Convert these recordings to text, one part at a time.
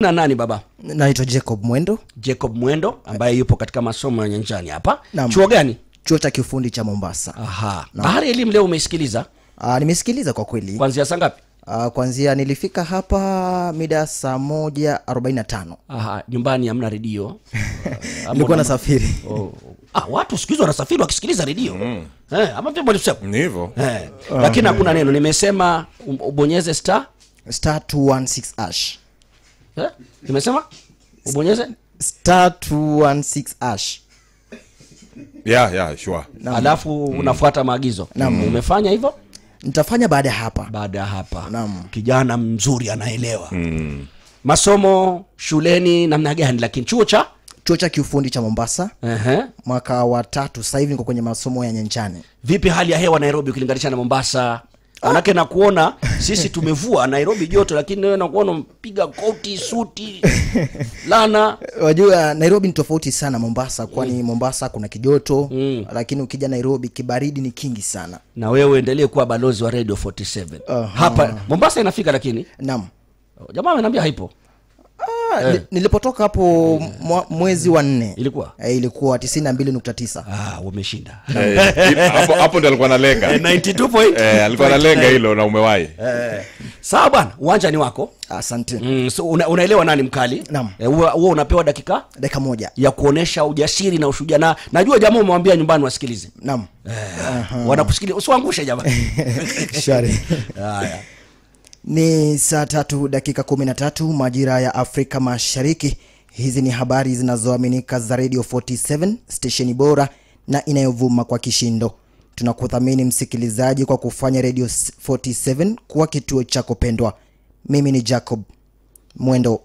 na nani baba? Naitwa Jacob Mwendo. Jacob Mwendo ambaye yupo katika masomo ya nyanjani hapa. Chuo gani? Chuo cha kiufundi cha Mombasa. Aha. Bahari Elimu leo umeisikiliza? Ah, nimesikiliza kwa kweli. kwanzia saa ngapi? Uh, ah, kwanzia nilifika hapa mida saa moja arobaini na tano. Aha, nyumbani hamna redio? Nilikuwa nasafiri. Oh, oh. Ah, watu sikuhizi wanasafiri wakisikiliza redio mm. Eh, ama vyombo ni hivyo eh. Ah. Lakini hakuna neno, nimesema ubonyeze star star 216 hash Eh? imesema ubonyeze star 216 ash yeah, yeah, sure. alafu mm. unafuata maagizo umefanya hivyo nitafanya baada ya hapa baada ya hapa Naam. kijana mzuri anaelewa mm. masomo shuleni namna gani lakini chuo cha chuo cha kiufundi cha mombasa uh-huh. mwaka wa tatu hivi niko kwenye masomo ya nyanjani vipi hali ya hewa nairobi ukilinganisha na mombasa Manake nakuona sisi tumevua Nairobi joto, lakini wewe nakuona mpiga koti suti lana. Wajua Nairobi ni tofauti sana Mombasa, kwani mm. Mombasa kuna kijoto mm. lakini ukija Nairobi kibaridi ni kingi sana. Na wewe uendelee kuwa balozi wa Radio 47 uh -huh. hapa Mombasa inafika, lakini naam, jamaa ananiambia haipo ah, eh. nilipotoka hapo mwezi wa nne ilikuwa eh, ilikuwa 92.9. Ah, umeshinda eh, hapo eh, hapo ndio alikuwa analenga eh, eh, alikuwa analenga hilo na umewahi eh. sawa bwana uwanja ni wako asante mm, so una, unaelewa nani mkali naam huwa eh, e, unapewa dakika dakika moja ya kuonesha ujasiri na ushujaa na najua jamaa umemwambia nyumbani wasikilize naam eh, uh-huh. wanakusikiliza Usiangushe jamaa shari haya ni saa tatu dakika 13 majira ya Afrika Mashariki. Hizi ni habari zinazoaminika za Radio 47 stesheni bora na inayovuma kwa kishindo. Tunakuthamini msikilizaji kwa kufanya Radio 47 kuwa kituo chako pendwa. Mimi ni Jacob Mwendo.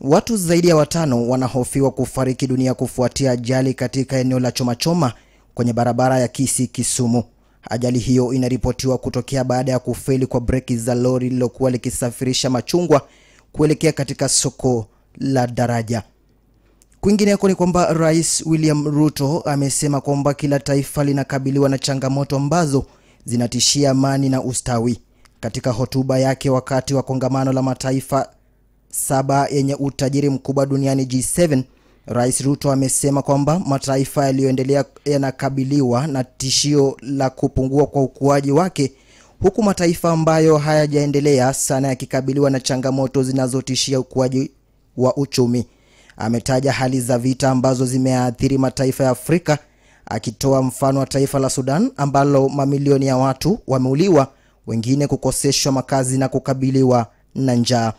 Watu zaidi ya watano wanahofiwa kufariki dunia kufuatia ajali katika eneo la Chomachoma kwenye barabara ya Kisii Kisumu. Ajali hiyo inaripotiwa kutokea baada ya kufeli kwa breki za lori lilokuwa likisafirisha machungwa kuelekea katika soko la Daraja. Kwingineko ni kwamba Rais William Ruto amesema kwamba kila taifa linakabiliwa na changamoto ambazo zinatishia amani na ustawi. Katika hotuba yake wakati wa kongamano la mataifa saba yenye utajiri mkubwa duniani G7 Rais Ruto amesema kwamba mataifa yaliyoendelea yanakabiliwa na tishio la kupungua kwa ukuaji wake huku mataifa ambayo hayajaendelea sana yakikabiliwa na changamoto zinazotishia ukuaji wa uchumi. Ametaja hali za vita ambazo zimeathiri mataifa ya Afrika akitoa mfano wa taifa la Sudan ambalo mamilioni ya watu wameuliwa, wengine kukoseshwa makazi na kukabiliwa na njaa.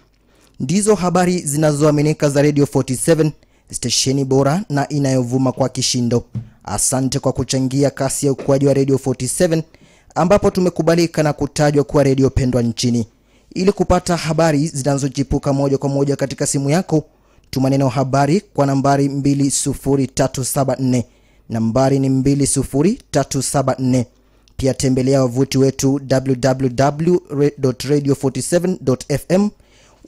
Ndizo habari zinazoaminika za Radio 47 stesheni bora na inayovuma kwa kishindo. Asante kwa kuchangia kasi ya ukuaji wa Radio 47 ambapo tumekubalika na kutajwa kuwa redio pendwa nchini. Ili kupata habari zinazojipuka moja kwa moja katika simu yako, tuma neno habari kwa nambari 20374. Nambari ni 20374. Pia tembelea wavuti wetu www.radio47.fm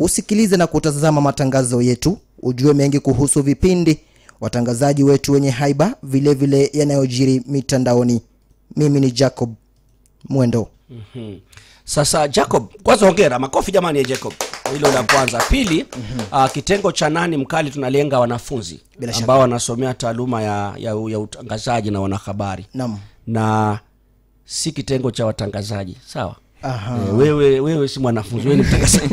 Usikilize na kutazama matangazo yetu, ujue mengi kuhusu vipindi, watangazaji wetu wenye haiba, vilevile yanayojiri mitandaoni. Mimi ni Jacob Mwendo. mm -hmm. Sasa Jacob, kwanza ongera makofi jamani ya Jacob. Hilo la kwanza. Pili, mm -hmm. uh, kitengo cha nani mkali tunalenga wanafunzi ambao wanasomea taaluma ya, ya, ya utangazaji na wanahabari na si kitengo cha watangazaji sawa? Eh, wewe si mwanafunzi wewe ni mtakatifu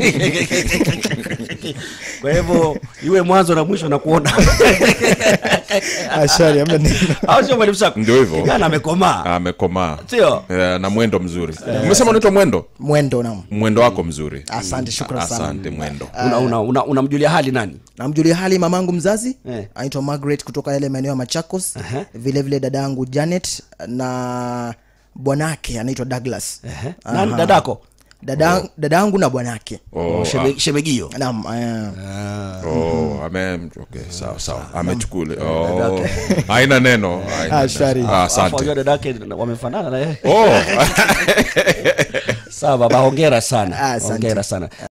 kwa hivyo iwe mwanzo na mwisho nakuona ashari ama au sio mwalimu sako ndio hivyo kijana amekomaa amekomaa sio eh, na mwendo mzuri eh. umesema unaitwa mwendo mwendo naam mwendo wako mzuri asante shukrani sana asante mwendo unamjulia una, una, una, hali nani namjulia hali mamangu mzazi anaitwa Margaret kutoka yale maeneo ya Machakos uh-huh. vile vile dadangu Janet na bwanake anaitwa Douglas. Nani dadako? dada oh. dadangu na bwanake oh, oh ah. shemegio eh. ah. oh, oh. haina neno ah, wamefanana sana sana